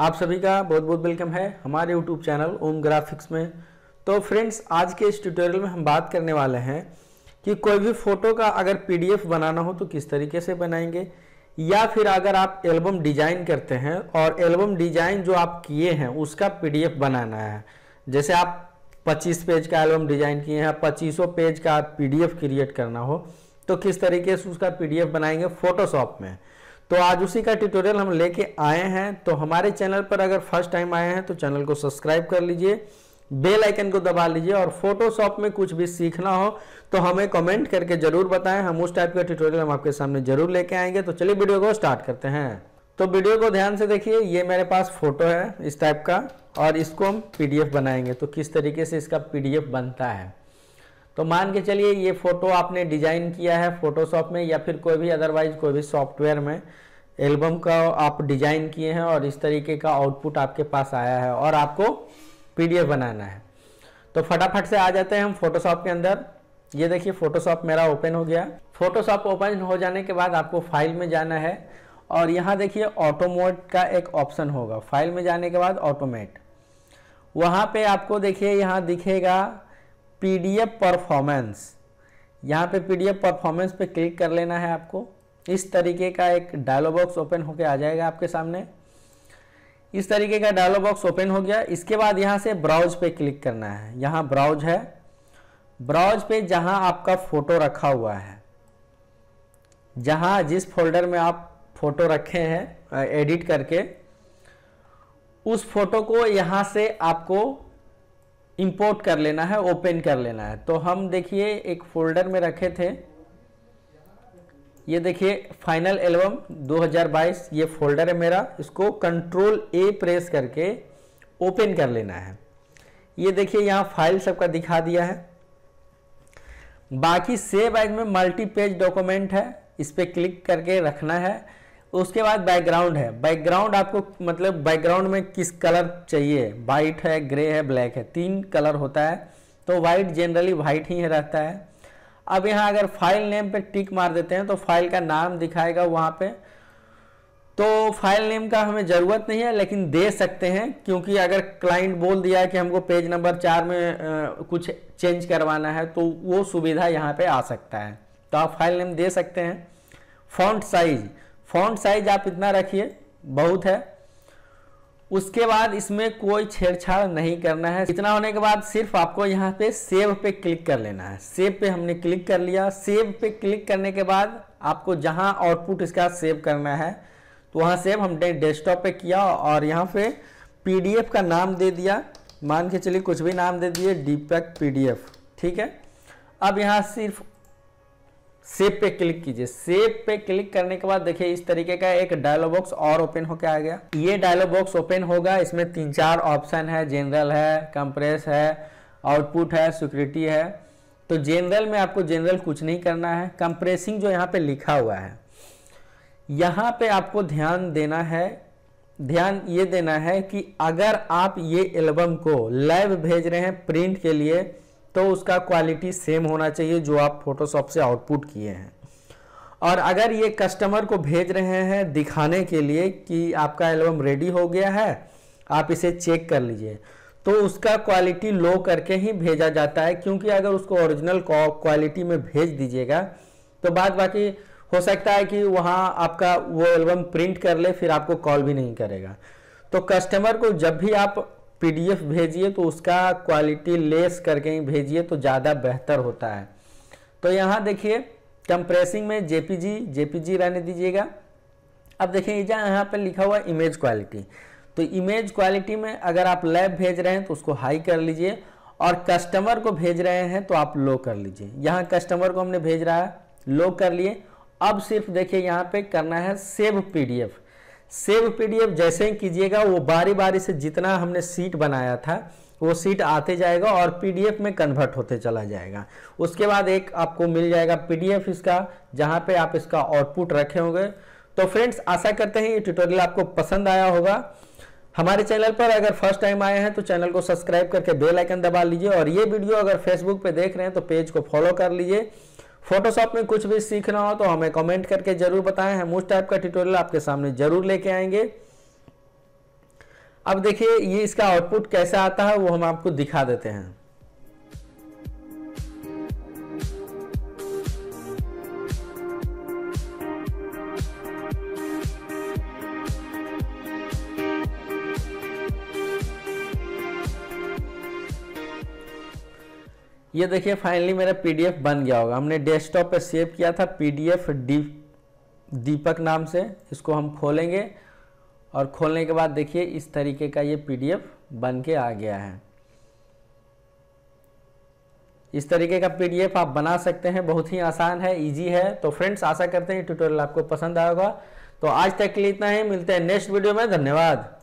आप सभी का बहुत बहुत वेलकम है हमारे यूट्यूब चैनल ओम ग्राफिक्स में तो फ्रेंड्स आज के इस ट्यूटोरियल में हम बात करने वाले हैं कि कोई भी फ़ोटो का अगर पीडीएफ बनाना हो तो किस तरीके से बनाएंगे या फिर अगर आप एल्बम डिजाइन करते हैं और एल्बम डिजाइन जो आप किए हैं उसका पी बनाना है जैसे आप पच्चीस पेज का एल्बम डिजाइन किए हैं पच्चीसों पेज का पीडीएफ क्रिएट करना हो तो किस तरीके से उसका पी बनाएंगे फोटोशॉप में तो आज उसी का ट्यूटोरियल हम लेके आए हैं तो हमारे चैनल पर अगर फर्स्ट टाइम आए हैं तो चैनल को सब्सक्राइब कर लीजिए बेल आइकन को दबा लीजिए और फोटोशॉप में कुछ भी सीखना हो तो हमें कमेंट करके जरूर बताएं हम उस टाइप का ट्यूटोरियल हम आपके सामने जरूर लेके आएंगे तो चलिए वीडियो को स्टार्ट करते हैं तो वीडियो को ध्यान से देखिए ये मेरे पास फोटो है इस टाइप का और इसको हम पीडीएफ बनाएंगे तो किस तरीके से इसका पीडीएफ बनता है तो मान के चलिए ये फोटो आपने डिजाइन किया है फोटोशॉप में या फिर कोई भी अदरवाइज कोई भी सॉफ्टवेयर में एल्बम का आप डिजाइन किए हैं और इस तरीके का आउटपुट आपके पास आया है और आपको पीडीएफ बनाना है तो फटाफट से आ जाते हैं हम फोटोशॉप के अंदर ये देखिए फोटोशॉप मेरा ओपन हो गया फोटोशॉप ओपन हो जाने के बाद आपको फाइल में जाना है और यहाँ देखिए ऑटोमोट का एक ऑप्शन होगा फाइल में जाने के बाद ऑटोमेट वहाँ पे आपको देखिए यहाँ दिखेगा पीडीएफ परफॉर्मेंस यहाँ पे पीडीएफ परफॉर्मेंस पे क्लिक कर लेना है आपको इस तरीके का एक डायलॉग बॉक्स ओपन होके आ जाएगा आपके सामने इस तरीके का डायलॉग बॉक्स ओपन हो गया इसके बाद यहाँ से ब्राउज पे क्लिक करना है यहाँ ब्राउज है ब्राउज पे जहाँ आपका फ़ोटो रखा हुआ है जहाँ जिस फोल्डर में आप फ़ोटो रखे हैं एडिट करके उस फोटो को यहाँ से आपको इंपोर्ट कर लेना है ओपन कर लेना है तो हम देखिए एक फोल्डर में रखे थे ये देखिए फाइनल एल्बम 2022 ये फोल्डर है मेरा इसको कंट्रोल ए प्रेस करके ओपन कर लेना है ये देखिए यहाँ फाइल सबका दिखा दिया है बाकी सेव एज में मल्टी पेज डॉक्यूमेंट है इस पर क्लिक करके रखना है तो उसके बाद बैकग्राउंड है बैकग्राउंड आपको मतलब बैकग्राउंड में किस कलर चाहिए वाइट है ग्रे है ब्लैक है तीन कलर होता है तो वाइट जनरली वाइट ही रहता है अब यहाँ अगर फाइल नेम पे टिक मार देते हैं तो फाइल का नाम दिखाएगा वहाँ पे तो फाइल नेम का हमें ज़रूरत नहीं है लेकिन दे सकते हैं क्योंकि अगर क्लाइंट बोल दिया है कि हमको पेज नंबर चार में आ, कुछ चेंज करवाना है तो वो सुविधा यहाँ पे आ सकता है तो आप फाइल नेम दे सकते हैं फॉन्ट साइज़ फॉन्ट साइज आप इतना रखिए बहुत है उसके बाद इसमें कोई छेड़छाड़ नहीं करना है इतना होने के बाद सिर्फ आपको यहाँ पे सेव पे क्लिक कर लेना है सेव पे हमने क्लिक कर लिया सेव पे क्लिक करने के बाद आपको जहाँ आउटपुट इसका सेव करना है तो वहाँ सेव हमने डेस्कटॉप पे किया और यहाँ पे पीडीएफ का नाम दे दिया मान के चलिए कुछ भी नाम दे दिए डीपैक पी ठीक है अब यहाँ सिर्फ सेव पे क्लिक कीजिए सेव पे क्लिक करने के बाद देखिए इस तरीके का एक डायलॉग बॉक्स और ओपन होके आ गया ये डायलॉग बॉक्स ओपन होगा इसमें तीन चार ऑप्शन है जनरल है कंप्रेस है आउटपुट है सिक्योरिटी है तो जनरल में आपको जनरल कुछ नहीं करना है कंप्रेसिंग जो यहाँ पे लिखा हुआ है यहाँ पे आपको ध्यान देना है ध्यान ये देना है कि अगर आप ये एल्बम को लाइव भेज रहे हैं प्रिंट के लिए तो उसका क्वालिटी सेम होना चाहिए जो आप फोटोशॉप से आउटपुट किए हैं और अगर ये कस्टमर को भेज रहे हैं दिखाने के लिए कि आपका एल्बम रेडी हो गया है आप इसे चेक कर लीजिए तो उसका क्वालिटी लो करके ही भेजा जाता है क्योंकि अगर उसको ओरिजिनल क्वालिटी में भेज दीजिएगा तो बाद बाकी हो सकता है कि वहाँ आपका वो एल्बम प्रिंट कर ले फिर आपको कॉल भी नहीं करेगा तो कस्टमर को जब भी आप पीडीएफ भेजिए तो उसका क्वालिटी लेस करके ही भेजिए तो ज़्यादा बेहतर होता है तो यहाँ देखिए कंप्रेसिंग में जेपीजी जेपीजी रहने दीजिएगा अब देखिए जहाँ यहाँ पर लिखा हुआ इमेज क्वालिटी तो इमेज क्वालिटी में अगर आप लैब भेज रहे हैं तो उसको हाई कर लीजिए और कस्टमर को भेज रहे हैं तो आप लो कर लीजिए यहाँ कस्टमर को हमने भेज रहा है लो कर लिए अब सिर्फ देखिए यहाँ पे करना है सेव पीडीएफ सेव पीडीएफ जैसे ही कीजिएगा वो बारी बारी से जितना हमने सीट बनाया था वो सीट आते जाएगा और पीडीएफ में कन्वर्ट होते चला जाएगा उसके बाद एक आपको मिल जाएगा पीडीएफ इसका जहाँ पे आप इसका आउटपुट रखे होंगे तो फ्रेंड्स आशा करते हैं ये ट्यूटोरियल आपको पसंद आया होगा हमारे चैनल पर अगर फर्स्ट टाइम आए हैं तो चैनल को सब्सक्राइब करके बेल आइकन दबा लीजिए और ये वीडियो अगर फेसबुक पे देख रहे हैं तो पेज को फॉलो कर लीजिए फोटोशॉप में कुछ भी सीखना हो तो हमें कमेंट करके जरूर बताएं हम उस टाइप का ट्यूटोरियल आपके सामने जरूर लेके आएंगे अब देखिए ये इसका आउटपुट कैसे आता है वो हम आपको दिखा देते हैं ये देखिए फाइनली मेरा पीडीएफ बन गया होगा हमने डेस्कटॉप पे सेव किया था पीडीएफ डी दीपक नाम से इसको हम खोलेंगे और खोलने के बाद देखिए इस तरीके का ये पीडीएफ बन के आ गया है इस तरीके का पीडीएफ आप बना सकते हैं बहुत ही आसान है इजी है तो फ्रेंड्स आशा करते हैं ट्यूटोरियल आपको पसंद आएगा तो आज तक के लिए इतना ही मिलते हैं नेक्स्ट वीडियो में धन्यवाद